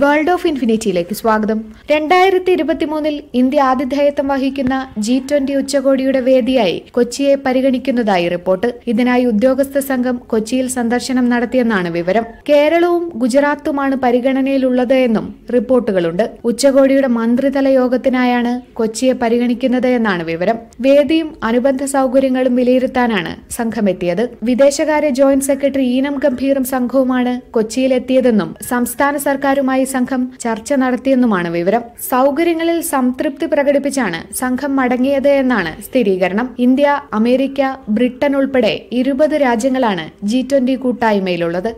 world of ഇൻഫിനിറ്റിയിലേക്ക് സ്വാഗതം രണ്ടായിരത്തി ഇരുപത്തിമൂന്നിൽ ഇന്ത്യ ആതിഥേയത്വം വഹിക്കുന്ന ജി ട്വന്റി ഉച്ചകോടിയുടെ വേദിയായി കൊച്ചിയെ പരിഗണിക്കുന്നതായി റിപ്പോർട്ട് ഇതിനായി ഉദ്യോഗസ്ഥ സംഘം കൊച്ചിയിൽ സന്ദർശനം നടത്തിയെന്നാണ് വിവരം കേരളവും ഗുജറാത്തുമാണ് പരിഗണനയിലുള്ളത് എന്നും റിപ്പോർട്ടുകളുണ്ട് ഉച്ചകോടിയുടെ മന്ത്രിതല യോഗത്തിനായാണ് കൊച്ചിയെ പരിഗണിക്കുന്നത് എന്നാണ് വിവരം വേദിയും അനുബന്ധ സൗകര്യങ്ങളും വിലയിരുത്താനാണ് സംഘമെത്തിയത് വിദേശകാര്യ ജോയിന്റ് സെക്രട്ടറി ഈനം ഗംഭീറും സംഘവുമാണ് കൊച്ചിയിലെത്തിയതെന്നും സംസ്ഥാന സർക്കാരുമായി കാര്യമായി സംഘം ചർച്ച നടത്തിയെന്നുമാണ് വിവരം സൗകര്യങ്ങളിൽ സംതൃപ്തി പ്രകടിപ്പിച്ചാണ് സംഘം മടങ്ങിയത് എന്നാണ് സ്ഥിരീകരണം ഇന്ത്യ അമേരിക്ക ബ്രിട്ടൻ ഉൾപ്പെടെ ഇരുപത് രാജ്യങ്ങളാണ് ജി ട്വന്റി കൂട്ടായ്മയിലുള്ളത്